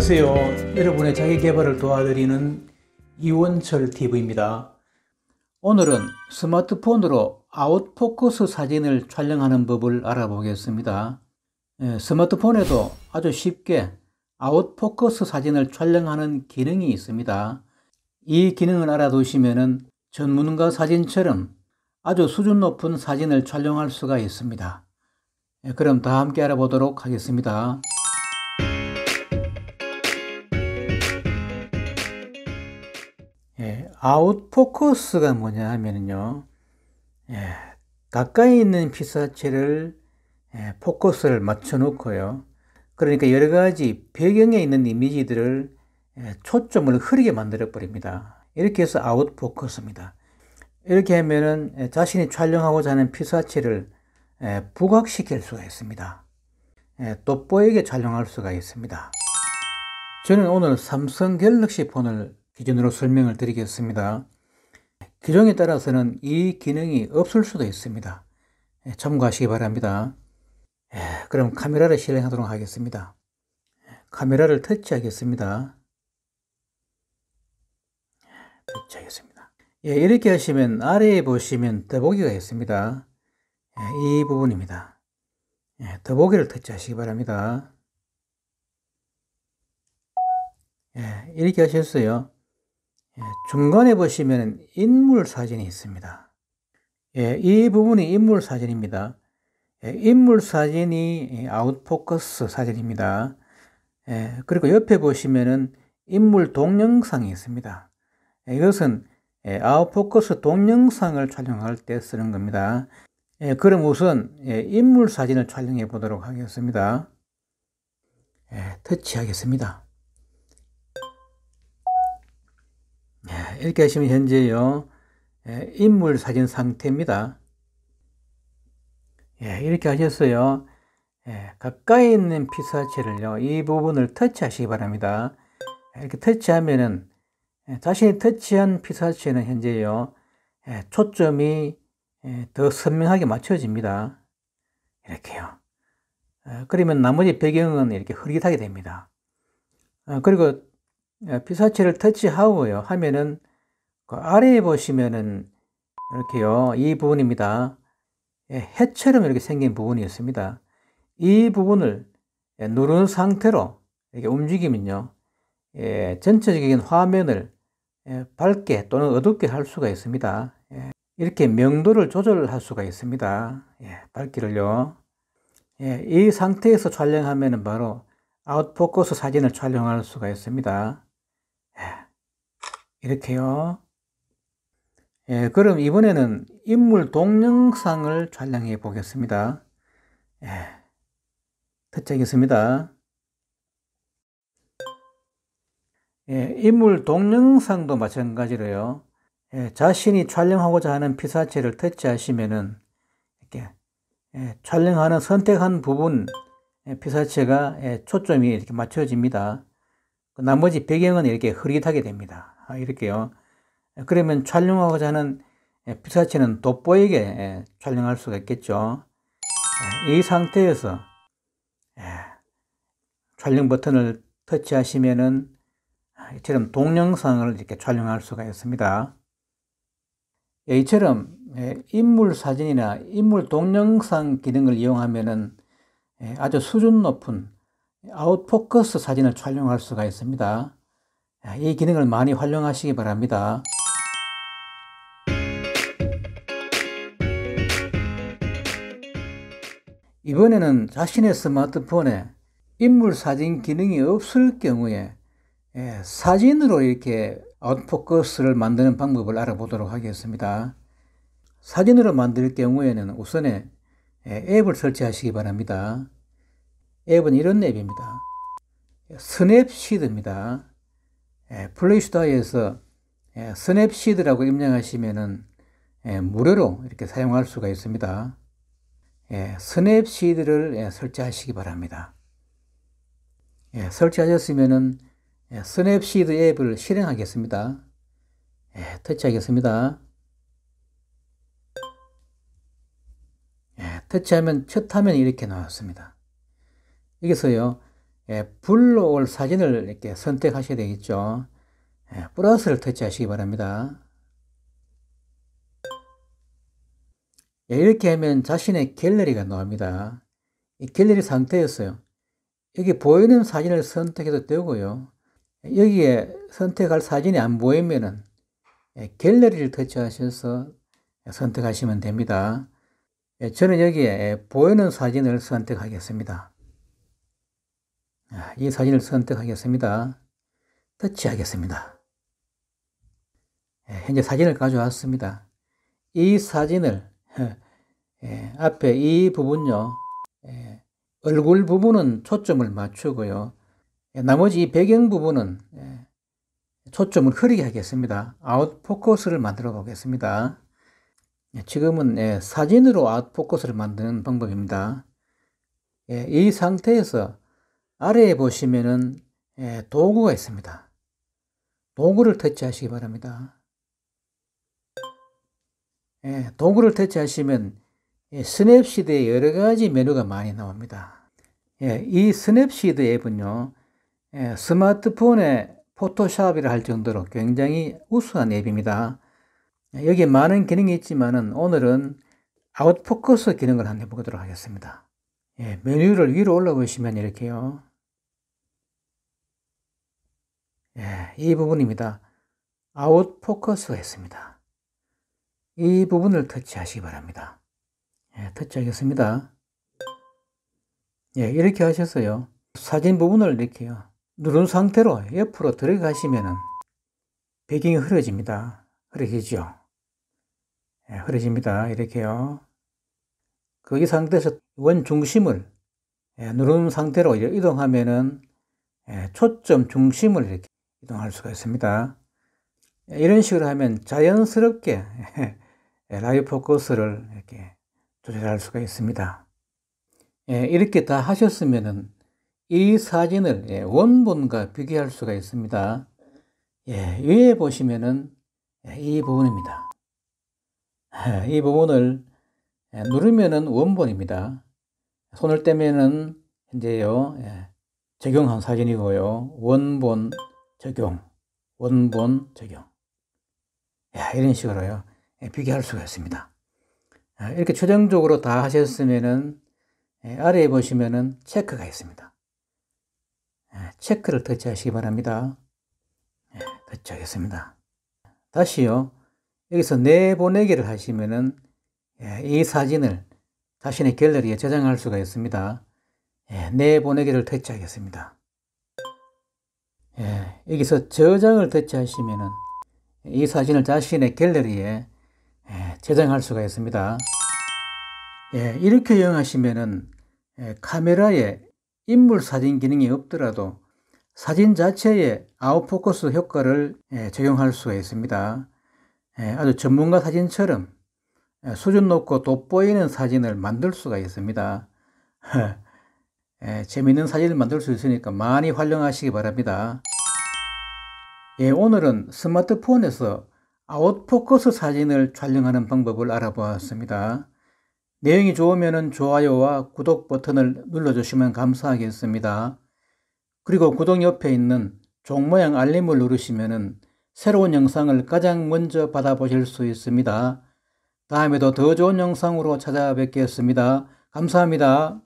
안녕하세요. 여러분의 자기 개발을 도와드리는 이원철 TV입니다. 오늘은 스마트폰으로 아웃포커스 사진을 촬영하는 법을 알아보겠습니다. 예, 스마트폰에도 아주 쉽게 아웃포커스 사진을 촬영하는 기능이 있습니다. 이 기능을 알아두시면 전문가 사진처럼 아주 수준 높은 사진을 촬영할 수가 있습니다. 예, 그럼 다 함께 알아보도록 하겠습니다. 아웃 포커스가 뭐냐 하면요. 예, 가까이 있는 피사체를 예, 포커스를 맞춰놓고요. 그러니까 여러 가지 배경에 있는 이미지들을 예, 초점을 흐리게 만들어버립니다. 이렇게 해서 아웃 포커스입니다. 이렇게 하면은 예, 자신이 촬영하고자 하는 피사체를 예, 부각시킬 수가 있습니다. 예, 돋보이게 촬영할 수가 있습니다. 저는 오늘 삼성 갤럭시 폰을 기준으로 설명을 드리겠습니다. 규정에 따라서는 이 기능이 없을 수도 있습니다. 예, 참고하시기 바랍니다. 예, 그럼 카메라를 실행하도록 하겠습니다. 예, 카메라를 터치하겠습니다. 터치하겠습니다. 예, 이렇게 하시면 아래에 보시면 더보기가 있습니다. 예, 이 부분입니다. 예, 더보기를 터치하시기 바랍니다. 예, 이렇게 하셨어요. 예, 중간에 보시면 인물 사진이 있습니다. 예, 이 부분이 인물 사진입니다. 예, 인물 사진이 예, 아웃포커스 사진입니다. 예, 그리고 옆에 보시면 인물 동영상이 있습니다. 예, 이것은 아웃포커스 동영상을 촬영할 때 쓰는 겁니다. 그럼 우선 인물 사진을 촬영해 보도록 하겠습니다. 터치하겠습니다. 예, 이렇게 하시면 현재요. 예, 인물 사진 상태입니다. 예, 이렇게 하셨어요. 예, 가까이 있는 피사체를요. 이 부분을 터치하시기 바랍니다. 예, 이렇게 터치하면은 예, 자신이 터치한 피사체는 현재요. 예, 초점이 예, 더 선명하게 맞춰집니다. 이렇게요. 예, 그러면 나머지 배경은 이렇게 흐릿하게 됩니다. 어, 그리고 예, 피사체를 터치하고요. 하면은 그 아래에 보시면은 이렇게요. 이 부분입니다. 예, 해처럼 이렇게 생긴 부분이 있습니다. 이 부분을 예, 누른 상태로 이렇게 움직이면요. 전체적인 화면을 밝게 또는 어둡게 할 수가 있습니다. 이렇게 명도를 조절할 수가 있습니다. 밝기를요. 이 상태에서 촬영하면 바로 아웃포커스 사진을 촬영할 수가 있습니다. 이렇게요. 예, 그럼 이번에는 인물 동영상을 촬영해 보겠습니다. 예, 터치하겠습니다. 예, 인물 동영상도 마찬가지로요. 예, 자신이 촬영하고자 하는 피사체를 터치하시면은 이렇게 예, 촬영하는 선택한 부분 예, 피사체가 예, 초점이 이렇게 맞춰집니다. 그 나머지 배경은 이렇게 흐릿하게 됩니다. 아, 이렇게요. 예, 그러면 촬영하고자 하는 예, 피사체는 돋보이게 예, 촬영할 수가 있겠죠. 이 상태에서 촬영 버튼을 터치하시면은 아, 이처럼 동영상을 이렇게 촬영할 수가 있습니다. 이처럼 인물 사진이나 인물 동영상 기능을 이용하면은 아주 수준 높은 아웃포커스 사진을 촬영할 수가 있습니다. 이 기능을 많이 활용하시기 바랍니다. 이번에는 자신의 스마트폰에 인물 사진 기능이 없을 경우에 예, 사진으로 이렇게 아웃포커스를 만드는 방법을 알아보도록 하겠습니다. 사진으로 만들 경우에는 우선에 예, 앱을 설치하시기 바랍니다. 앱은 이런 앱입니다. 스냅시드입니다. 예, 플레이스토어에서 예, 스냅시드라고 입력하시면은 예, 무료로 이렇게 사용할 수가 있습니다. 스냅시드를 설치하시기 바랍니다. 설치하셨으면은 스냅시드 앱을 실행하겠습니다. 터치하겠습니다. 터치하면 첫 화면이 이렇게 나왔습니다. 여기서요, 예, 불러올 사진을 이렇게 선택하셔야 되겠죠. 예, 플러스를 터치하시기 바랍니다. 예, 이렇게 하면 자신의 갤러리가 나옵니다. 이 갤러리 상태였어요. 여기 보이는 사진을 선택해도 되고요. 여기에 선택할 사진이 안 보이면은 예, 갤러리를 터치하셔서 선택하시면 됩니다. 예, 저는 여기에 보이는 사진을 선택하겠습니다. 아, 이 사진을 선택하겠습니다. 터치하겠습니다. 예, 현재 사진을 가져왔습니다. 이 사진을 예, 예, 앞에 이 부분요. 얼굴 부분은 초점을 맞추고요. 나머지 배경 부분은 초점을 흐리게 하겠습니다. 아웃포커스를 만들어 보겠습니다. 지금은 사진으로 아웃포커스를 만드는 방법입니다. 이 상태에서 아래에 보시면은 예, 도구가 있습니다. 도구를 터치하시기 바랍니다. 예, 도구를 터치하시면 예, 스냅시드의 여러 가지 메뉴가 많이 나옵니다. 이 스냅시드 앱은요, 스마트폰에 포토샵이라 할 정도로 굉장히 우수한 앱입니다. 여기에 많은 기능이 있지만 오늘은 아웃포커스 기능을 한번 해보도록 하겠습니다. 메뉴를 위로 올라보시면 이렇게요. 예, 이 부분입니다. 아웃 포커스 했습니다. 이 부분을 터치하시기 바랍니다. 예, 터치하겠습니다. 예, 이렇게 하셔서요. 사진 부분을 이렇게 누른 상태로 옆으로 들어가시면은 배경이 흐려집니다. 흐려지죠. 예, 흐려집니다. 이렇게요. 거기 상태에서 원 중심을 예, 누른 상태로 이동하면은 예, 초점 중심을 이렇게 이동할 수가 있습니다. 이런 식으로 하면 자연스럽게 라이브 포커스를 이렇게 조절할 수가 있습니다. 예, 이렇게 다하셨으면이 사진을 예, 원본과 비교할 수가 있습니다. 예, 위에 보시면이 부분입니다. 이 부분을 누르면 원본입니다. 손을 떼면은 현재요 적용한 사진이고요. 원본 적용, 원본 적용. 야, 이런 식으로요. 예, 비교할 수가 있습니다. 아, 이렇게 최종적으로 다 하셨으면은 예, 아래에 보시면은 체크가 있습니다. 예, 체크를 터치하시기 바랍니다. 터치하겠습니다. 다시요. 여기서 내보내기를 하시면은 이 사진을 자신의 갤러리에 저장할 수가 있습니다. 내보내기를 터치하겠습니다. 예, 여기서 저장을 대체하시면은 이 사진을 자신의 갤러리에 예, 저장할 수가 있습니다. 예, 이렇게 이용하시면은 예, 카메라에 인물 사진 기능이 없더라도 사진 자체에 아웃포커스 효과를 예, 적용할 수가 있습니다. 예, 아주 전문가 사진처럼 예, 수준 높고 돋보이는 사진을 만들 수가 있습니다. 예, 재미있는 사진을 만들 수 있으니까 많이 활용하시기 바랍니다. 예, 오늘은 스마트폰에서 아웃포커스 사진을 촬영하는 방법을 알아보았습니다. 내용이 좋으면 좋아요와 구독 버튼을 눌러주시면 감사하겠습니다. 그리고 구독 옆에 있는 종 모양 알림을 누르시면 새로운 영상을 가장 먼저 받아보실 수 있습니다. 다음에도 더 좋은 영상으로 찾아뵙겠습니다. 감사합니다.